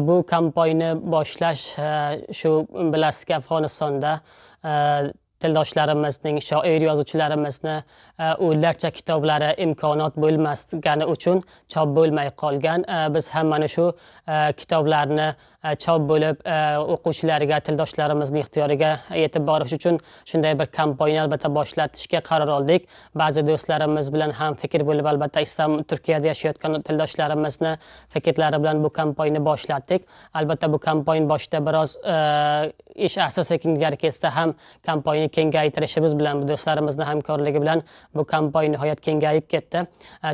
bu kampoyni boshlash e, shu bilasizki afg'onistonda tildoshlarimizning e, shoir yozuvchilarimizni e, ularcha kitoblari imkonot bo'lmasgani uchun chop bo'lmay qolgan biz ham mana shu kitoblarni E, chop bo'lib e, o'quvchilarga tildoshlarimizni ixtiyoriga yetib borish uchun shunday bir kompaniya albatta boshlatishga qaror oldik ba'zi do'stlarimiz bilan ham fikr bo'lib albatta islom turkiyada yashayotgan tildoshlarimizni fikrlari bilan bu kompaniyani boshlatdik albatta bu kompaniya boshida biroz e, ish asta sekin ilgari ketsa ham kampaniya kengaytirishimiz bilan do'stlarimizni hamkorligi bilan bu kompaniya nihoyat kengayib ketdi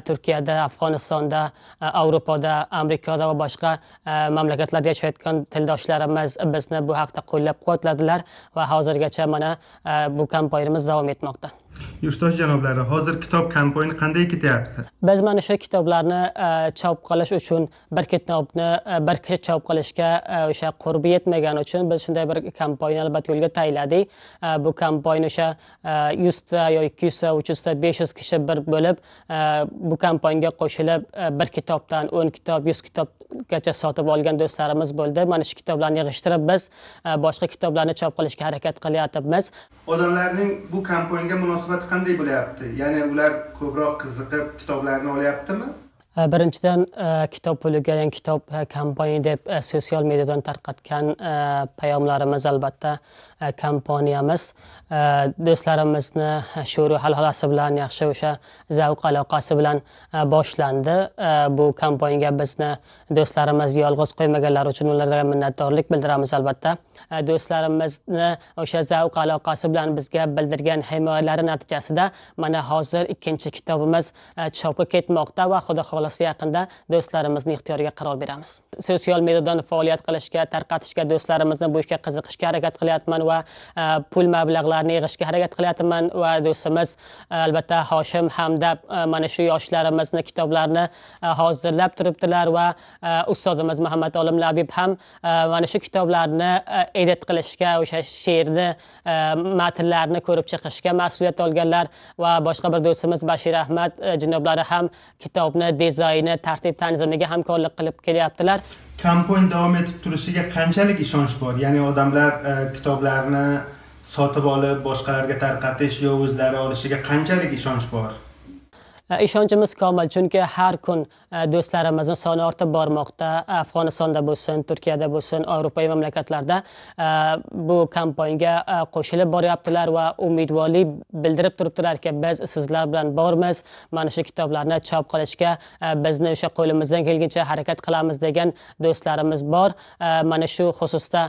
turkiyada afg'onistonda avropada amerikada va boshqa mamlakatlarda yashayotgan o'tgan tildoshlarimiz bizni bu haqda qo'llab quvvatladilar va hozirgacha mana e, bu kampaniyamiz davom etmoqda yurtdosh janoblari hozir kitob kampoyni qanday ketyapti biz mana shu kitoblarni e, chop qilish uchun bir kitobni e, bir kishi chop qilishga o'sha qurbi yetmagani uchun biz shunday bir kompaniya albatta yo'lga tayladik bu kompaniya o'sha yuzta yo ikki yuzta uch yuzta besh yuz kishi bir bo'lib bu kompaniyaga qo'shilib bir kitobdan o'n kitob yuz kitob gacha sotib olgan do'stlarimiz bo'ldi mana shu kitoblarni yig'ishtirib biz e, boshqa kitoblarni chop qilishga harakat qilyapmiz odamlarning bu kompaniyaga munosabati qanday bo'lyapti ya'ni ular ko'proq qiziqib kitoblarni olyaptimi Э, birinchidan э, kitob puliga ya'ni kitob e, kompaniya deb e, sosial mediadan tarqatgan e, payomlarimiz albatta kompaniyamiz do'stlarimizni sho'ru halasi bilan yaxshi o'sha zavq aloqasi bilan boshlandi bu kompaniyaga bizni do'stlarimiz yolg'iz qo'ymaganlari uchun ularga minnatdorlik bildiramiz albatta do'stlarimizni o'sha zavq aloqasi bilan bizga bildirgan himoyalari natijasida mana hozir ikkinchi kitobimiz chopga ketmoqda va xudo xohlasa xulosa yaqinda do'stlarimizni ixtiyoriga qaror beramiz sosial mediadan faoliyat qilishga tarqatishga do'stlarimizni bu ishga qiziqishga harakat qilyapman va e, pul mablag'larini yig'ishga harakat qilyapman va do'stimiz e, albatta hoshim hamda e, mana shu yoshlarimizni kitoblarini hozirlab turibdilar va ustozimiz muhammad olim labib ham mana shu kitoblarni edit qilishga o'sha she'rni matnlarni ko'rib chiqishga mas'uliyat olganlar va boshqa bir do'stimiz bashir ahmad janoblari ham kitobni dizayni tartib tanzimiga hamkorlik qilib kelyaptilar kampoyn davom etib turishiga qanchalik ishonch bor ya'ni odamlar e, kitoblarni sotib olib boshqalarga tarqatish yo o'zlari olishiga qanchalik ishonch bor E, ishonchimiz komil chunki har kun e, do'stlarimizni soni ortib bormoqda afg'onistonda bo'lsin turkiyada bo'lsin yevropa mamlakatlarda e, bu kampaniyaga qo'shilib boryaptilar va umidvorlik bildirib turibdilarki biz sizlar bilan bormiz mana shu kitoblarni chop qilishga bizni o'sha qo'limizdan kelguncha harakat qilamiz degan do'stlarimiz bor mana shu xususda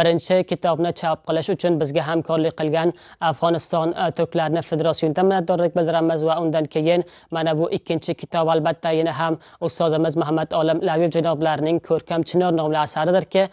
birinchi kitobni chop qilish uchun bizga hamkorlik qilgan afg'oniston turklarini federatsiyasiga minnatdorlik bildiramiz va undan keyin mana bu ikkinchi kitob albatta yana ham ustozimiz muhammad olam labib janoblarining ko'rkam chinor nomli asaridirki e,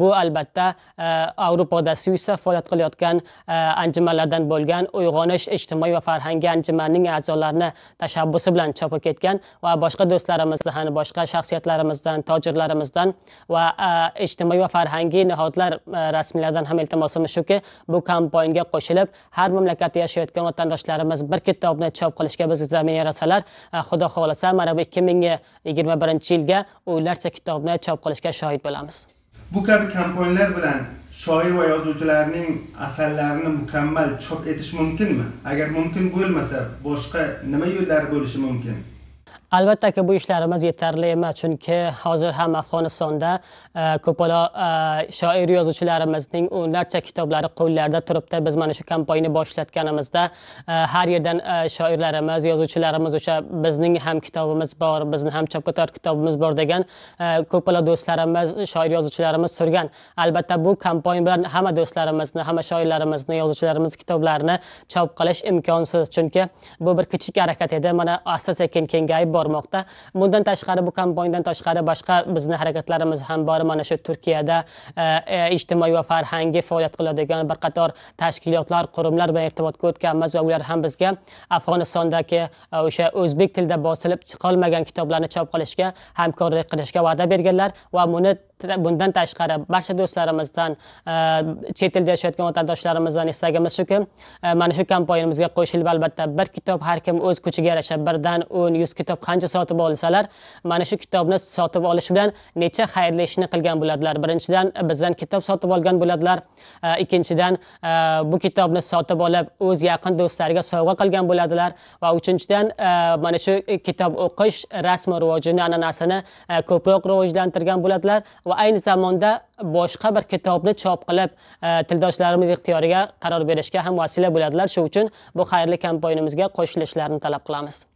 bu albatta yevropada suissa faoliyat qilayotgan e, anjumanlardan bo'lgan uyg'onish ijtimoiy va farhangi anjumanning a'zolarini tashabbusi bilan chop ketgan va boshqa do'stlarimizdan boshqa shaxsiyatlarimizdan tojirlarimizdan va e, ijtimoiy va farhangiy nihoyatlar rasmiylardan ham iltimosimiz shuki bu kompaniyaga qo'shilib har mamlakatda yashayotgan vatandoshlarimiz bir kitobni chop qilishga biz zamin davom yarasalar e, xudo xohlasa mana bu ikki ming yigirma birinchi yilga o'ylarcha kitobni chop qilishga shohid bo'lamiz bu kabi kampaniyalar bilan shoir va yozuvchilarning asarlarini mukammal chop etish mumkinmi agar mumkin bo'lmasa boshqa nima yo'llar bo'lishi mumkin albattaki bu ishlarimiz yetarli emas chunki hozir ham afg'onistonda e, ko'paloq shoir e, yozuvchilarimizning o'nlarcha kitoblari qo'llarida turibdi biz mana shu kampaniya boshlatganimizda e, har yerdan shoirlarimiz yozuvchilarimiz o'sha bizning ham kitobimiz bor bizni ham chapkotar kitobimiz bor degan ko'paloq do'stlarimiz shoir yozuvchilarimiz turgan albatta bu kampaniya bilan hamma do'stlarimizni hamma shoirlarimizni yozuvchilarimiz kitoblarini chop qilish imkonsiz chunki bu bir kichik harakat edi mana asta sekin kengayib bormoqda bundan tashqari bu kompaniyadan tashqari boshqa bizni harakatlarimiz ham bor mana shu turkiyada e, e, ijtimoiy va farhangiy faoliyat qiladigan bir qator tashkilotlar qurumlar bilan irtibotga o'tganmiz va ular ham bizga afg'onistondagi e, o'sha o'zbek tilida bosilib chiqolmagan kitoblarni chop qilishga hamkorlik qilishga va'da berganlar va buni bundan tashqari barcha do'stlarimizdan chet elda yashayotgan vatandoshlarimizdan istagimiz shuki mana shu kompaniyamizga qo'shilib albatta bir kitob har kim o'z kuchiga yarasha birdan o'n yuz kitob qancha sotib olsalar mana shu kitobni sotib olish bilan necha xayrli ishni qilgan bo'ladilar birinchidan bizdan kitob sotib olgan bo'ladilar e, ikkinchidan e, bu kitobni sotib olib o'z yaqin do'stlariga sovg'a qilgan bo'ladilar va uchinchidan e, mana shu kitob o'qish rasmi rivojini an'anasini ko'proq rivojlantirgan bo'ladilar va ayni zamonda boshqa bir kitobni chop qilib tildoshlarimiz ixtiyoriga qaror berishga ham vasila bo'ladilar shuning uchun bu xayrli kampaniyamizga qo'shilishlarini talab qilamiz